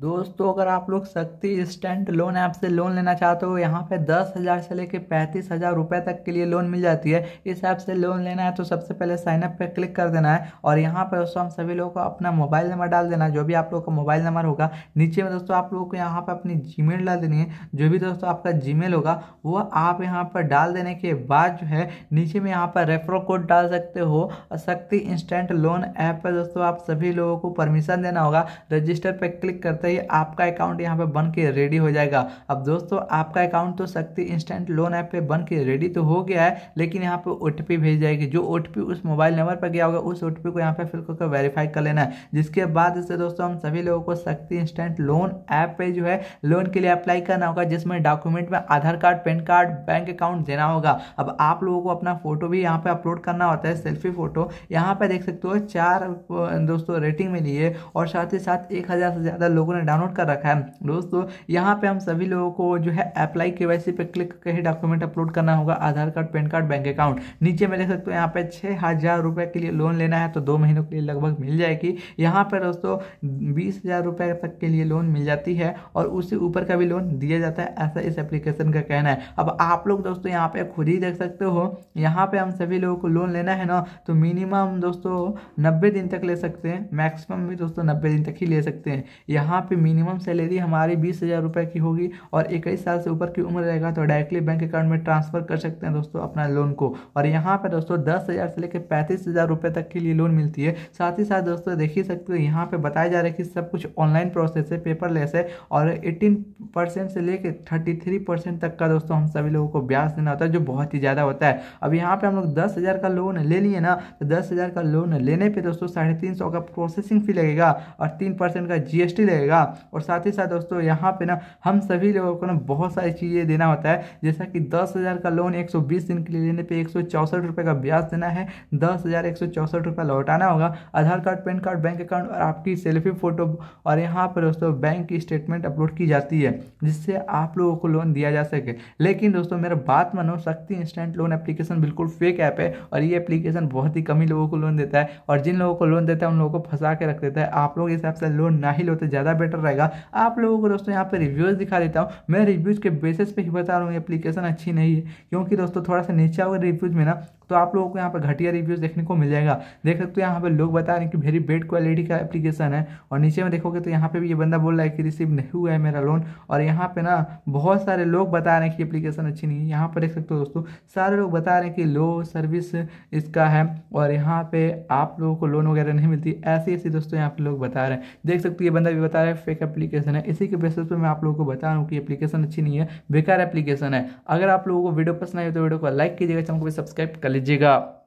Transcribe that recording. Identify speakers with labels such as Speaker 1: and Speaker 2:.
Speaker 1: दोस्तों अगर आप लोग शक्ति स्टैंड लोन ऐप से लोन लेना चाहते हो यहाँ पे दस हज़ार से लेकर पैंतीस हज़ार रुपये तक के लिए लोन मिल जाती है इस ऐप से लोन लेना है तो सबसे पहले साइनअप पे क्लिक कर देना है और यहाँ पर दोस्तों हम सभी लोगों को अपना मोबाइल नंबर डाल देना है जो भी आप लोग का मोबाइल नंबर होगा नीचे में दोस्तों आप लोगों को यहाँ पर अपनी जी डाल देनी है जो भी दोस्तों आपका जी होगा वो आप यहाँ पर डाल देने के बाद जो है नीचे में यहाँ पर रेफर कोड डाल सकते हो और शक्ति इंस्टेंट लोन ऐप पर दोस्तों आप सभी लोगों को परमिशन देना होगा रजिस्टर पर क्लिक करते ही आपका अकाउंट यहाँ पे बन के रेडी हो जाएगा अब दोस्तों आपका अकाउंट तो शक्ति इंस्टेंट लोन ऐप पे बन के रेडी तो हो गया है लेकिन यहाँ पे ओ भेज जाएगी जो ओ उस मोबाइल नंबर पर गया होगा उस ओ को यहाँ पे फिल करके वेरीफाई कर लेना है जिसके बाद इससे दोस्तों हम सभी लोगों को शक्ति इंस्टेंट लोन ऐप पर जो है लोन के लिए अप्लाई करना होगा जिसमें डॉक्यूमेंट में Aadhaar card PAN card bank account देना होगा अब आप लोगों को अपना फोटो भी यहाँ पे अपलोड करना होता है सेल्फी फोटो यहाँ पे देख सकते हो चार दोस्तों रेटिंग मिली है और साथ ही साथ एक हज़ार से ज़्यादा लोगों लोगों ने डाउनलोड कर रखा है दोस्तों यहाँ पे हम सभी लोगों को जो है अप्लाई के वाई पे क्लिक करके ही डॉक्यूमेंट अपलोड करना होगा Aadhaar card PAN card bank account नीचे में देख सकते हो यहाँ पे छः हज़ार रुपये के लिए लोन लेना है तो दो महीनों के लिए लगभग मिल जाएगी यहाँ पर दोस्तों बीस हज़ार रुपये तक के लिए लोन मिल जाती है और उससे ऊपर का भी लोन दिया जाता है ऐसा इस एप्लीकेशन का कहना है अब आप लोग दोस्तों यहाँ पे खुद ही देख सकते हो यहाँ पे हम सभी लोगों को लोन लेना है ना तो मिनिमम दोस्तों नब्बे दिन तक ले सकते हैं मैक्सिमम भी दोस्तों नब्बे दिन तक ही ले सकते हैं यहाँ यहाँ पे मिनिमम सैलरी हमारी बीस हज़ार रुपये की होगी और इक्कीस साल से ऊपर की उम्र रहेगा तो डायरेक्टली बैंक अकाउंट में ट्रांसफ़र कर सकते हैं दोस्तों अपना लोन को और यहाँ पर दोस्तों दस हज़ार से लेकर पैंतीस हज़ार रुपये तक के लिए लोन मिलती है साथ ही साथ दोस्तों देख ही सकते हो यहाँ पे बताया जा रहा है कि सब कुछ ऑनलाइन प्रोसेस है पेपरलेस है और एटीन परसेंट से लेकर थ्री परसेंट तक का दोस्तों हम सभी लोगों को ब्याज देना होता है जो बहुत ही ज़्यादा होता है अब यहाँ पे हम लोग दस हज़ार का लोन ले लिए ना तो दस हज़ार का लोन लेने पर दोस्तों साढ़े तीन सौ का प्रोसेसिंग फी लगेगा और तीन परसेंट का जी लगेगा जाएगा और साथ ही साथ दोस्तों यहाँ पे ना हम सभी लोगों को ना बहुत सारी चीज़ें देना होता है जैसा कि दस हज़ार का लोन एक सौ बीस दिन के लिए लेने पे एक सौ चौंसठ रुपये का ब्याज देना है दस हज़ार एक सौ चौंसठ रुपये लौटाना होगा Aadhaar card PAN card bank account और आपकी सेल्फी फ़ोटो और यहाँ पर दोस्तों बैंक की स्टेटमेंट अपलोड की जाती है जिससे आप लोगों को लोन दिया जा सके लेकिन दोस्तों मेरा बात मानो शक्ति इंस्टेंट लोन एप्लीकेशन बिल्कुल फेक ऐप है और ये एप्लीकेशन बहुत ही कमी लोगों को लोन देता है और जिन लोगों को लोन देता है उन लोगों को फंसा के रख देता है आप लोग इस ऐप से लोन ना ही लोते ज़्यादा बेटर रहेगा आप लोगों को दोस्तों यहाँ पे रिव्यूज़ दिखा देता हूँ मैं रिव्यूज़ के बेसिस पे ही बता रहा हूँ एप्लीकेशन अच्छी नहीं है क्योंकि दोस्तों थोड़ा सा नीचे आओगे रिव्यूज़ में ना तो आप लोगों को यहाँ पर घटिया रिव्यूज़ देखने को मिल जाएगा देख सकते हो यहाँ पर लोग बता रहे हैं कि वेरी बेड क्वालिटी का एप्लीकेशन है और नीचे में देखोगे तो यहाँ पे भी ये बंदा बोल रहा है कि रिसीव नहीं हुआ है मेरा लोन और यहाँ पे ना बहुत सारे लोग बता रहे हैं कि एप्लीकेशन अच्छी नहीं है यहाँ पर देख सकते हो दोस्तों सारे लोग बता रहे हैं कि लो सर्विस इसका है और यहाँ पे आप लोगों को लोन वगैरह नहीं मिलती ऐसी ऐसी दोस्तों यहाँ पे लोग बता रहे हैं देख सकते हो ये बंदा भी बता रहा है फेक एप्लीकेशन है इसी के बेसिस पर मैं आप लोगों को बता रहा हूँ कि एप्लीकेशन अच्छी नहीं है बेकार एप्लीकेशन है अगर आप लोगों को वीडियो पसंद आए तो वीडियो को लाइक कीजिएगा चैनल को भी सब्सक्राइब कर दीजिएगा